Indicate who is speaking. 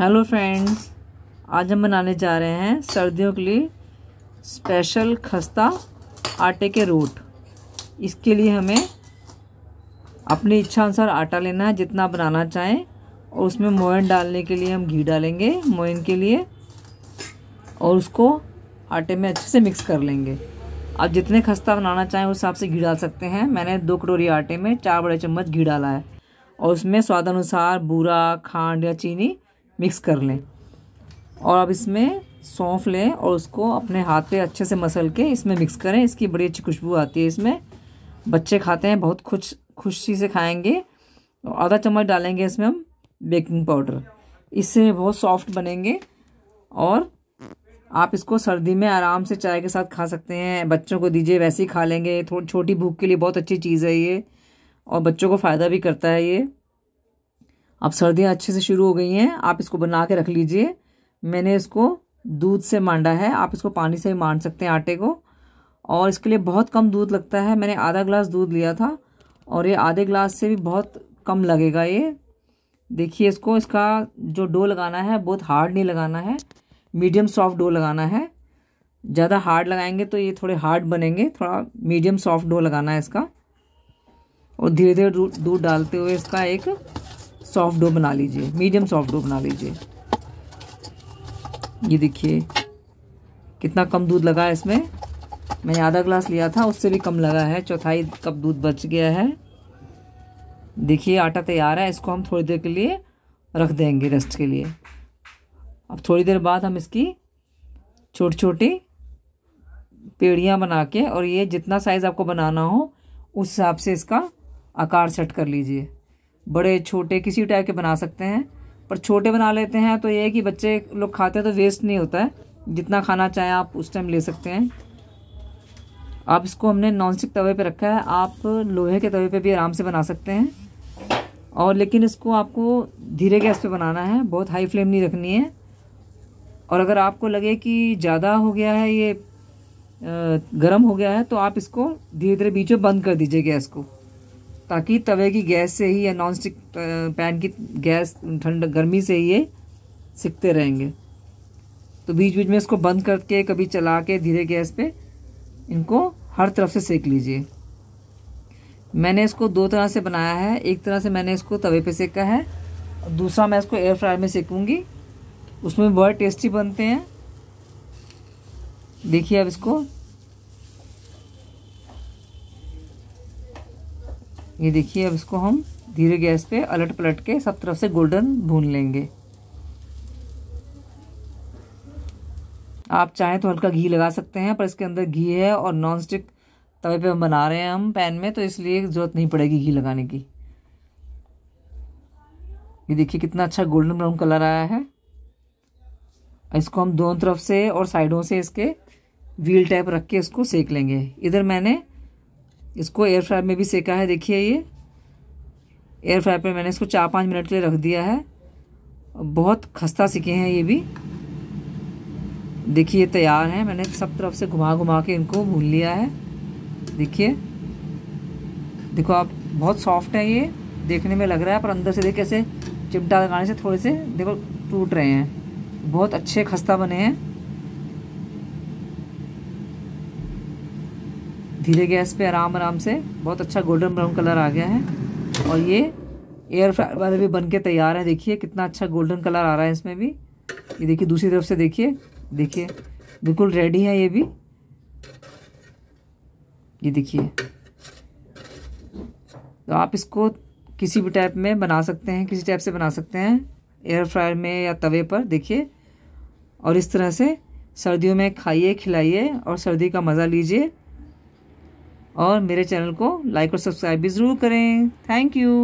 Speaker 1: hello friends आज हम बनाने जा रहे हैं सर्दियों के लिए स्पेशल खस्ता आटे के रोट इसके लिए हमें अपनी इच्छा अनुसार आटा लेना है जितना बनाना चाहें और उसमें मोयन डालने के लिए हम घी डालेंगे मोयन के लिए और उसको आटे में अच्छे से मिक्स कर लेंगे आप जितने खस्ता बनाना चाहें उस हिसाब से घी डाल सकते हैं मैंने दो कटोरी आटे में चार बड़े चम्मच घी डाला है और उसमें स्वाद अनुसार बूरा खांड या चीनी मिक्स कर लें और अब इसमें सौंफ लें और उसको अपने हाथ पे अच्छे से मसल के इसमें मिक्स करें इसकी बड़ी अच्छी खुशबू आती है इसमें बच्चे खाते हैं बहुत खुश खुशी से खाएंगे और आधा चम्मच डालेंगे इसमें हम बेकिंग पाउडर इससे बहुत सॉफ्ट बनेंगे और आप इसको सर्दी में आराम से चाय के साथ खा सकते हैं बच्चों को दीजिए वैसे ही खा लेंगे थोड़ी छोटी भूख के लिए बहुत अच्छी चीज़ है ये और बच्चों को फ़ायदा भी करता है ये अब सर्दियाँ अच्छे से शुरू हो गई हैं आप इसको बना के रख लीजिए मैंने इसको दूध से मांडा है आप इसको पानी से ही मांड सकते हैं आटे को और इसके लिए बहुत कम दूध लगता है मैंने आधा ग्लास दूध लिया था और ये आधे ग्लास से भी बहुत कम लगेगा ये देखिए इसको इसका जो डो लगाना है बहुत हार्ड नहीं लगाना है मीडियम सॉफ्ट डो लगाना है ज़्यादा हार्ड लगाएंगे तो ये थोड़े हार्ड बनेंगे थोड़ा मीडियम सॉफ्ट डो लगाना है इसका और धीरे धीरे दूध डालते हुए इसका एक सॉफ्ट डो बना लीजिए मीडियम सॉफ्ट डो बना लीजिए ये देखिए कितना कम दूध लगा है इसमें मैंने आधा ग्लास लिया था उससे भी कम लगा है चौथाई कप दूध बच गया है देखिए आटा तैयार है इसको हम थोड़ी देर के लिए रख देंगे रेस्ट के लिए अब थोड़ी देर बाद हम इसकी छोटी छोटी पेड़ियाँ बना के और ये जितना साइज़ आपको बनाना हो उस हिसाब से इसका आकार सेट कर लीजिए बड़े छोटे किसी टाइप के बना सकते हैं पर छोटे बना लेते हैं तो ये है कि बच्चे लोग खाते हैं तो वेस्ट नहीं होता है जितना खाना चाहें आप उस टाइम ले सकते हैं आप इसको हमने नॉनस्टिक तवे पे रखा है आप लोहे के तवे पे भी आराम से बना सकते हैं और लेकिन इसको आपको धीरे गैस पे बनाना है बहुत हाई फ्लेम नहीं रखनी है और अगर आपको लगे कि ज़्यादा हो गया है ये गर्म हो गया है तो आप इसको धीरे धीरे बीचों बंद कर दीजिए गैस को ताकि तवे की गैस से ही या नॉन स्टिक पैन की गैस ठंड गर्मी से ही ये सिकते रहेंगे तो बीच बीच में इसको बंद करके कभी चला के धीरे गैस पे इनको हर तरफ से सेक लीजिए मैंने इसको दो तरह से बनाया है एक तरह से मैंने इसको तवे पे सेका है और दूसरा मैं इसको एयर फ्रायर में सेकूँगी उसमें बहुत टेस्टी बनते हैं देखिए अब इसको ये देखिए अब इसको हम धीरे गैस पे अलट पलट के सब तरफ से गोल्डन भून लेंगे आप चाहें तो हल्का घी लगा सकते हैं पर इसके अंदर घी है और नॉन स्टिक तवे पे हम बना रहे हैं हम पैन में तो इसलिए ज़रूरत नहीं पड़ेगी घी लगाने की ये देखिए कितना अच्छा गोल्डन ब्राउन कलर आया है इसको हम दोनों तरफ से और साइडों से इसके व्हील टाइप रख के इसको सेक लेंगे इधर मैंने इसको एयर फ्रायर में भी सेका है देखिए ये एयर फ्रायर पर मैंने इसको चार पाँच मिनट के लिए रख दिया है बहुत खस्ता सीखे हैं ये भी देखिए तैयार हैं मैंने सब तरफ से घुमा घुमा के इनको भून लिया है देखिए देखो आप बहुत सॉफ्ट है ये देखने में लग रहा है पर अंदर से देखिए ऐसे चिमटा लगाने से थोड़े से देखो टूट रहे हैं बहुत अच्छे खस्ता बने हैं धीरे गैस पे आराम आराम से बहुत अच्छा गोल्डन ब्राउन कलर आ गया है और ये एयर फ्रायर वाले भी बन के तैयार है देखिए कितना अच्छा गोल्डन कलर आ रहा है इसमें भी ये देखिए दूसरी तरफ से देखिए देखिए बिल्कुल रेडी है ये भी ये देखिए तो आप इसको किसी भी टाइप में बना सकते हैं किसी टाइप से बना सकते हैं एयर फ्रायर में या तवे पर देखिए और इस तरह से सर्दियों में खाइए खिलाइए और सर्दी का मज़ा लीजिए और मेरे चैनल को लाइक और सब्सक्राइब भी ज़रूर करें थैंक यू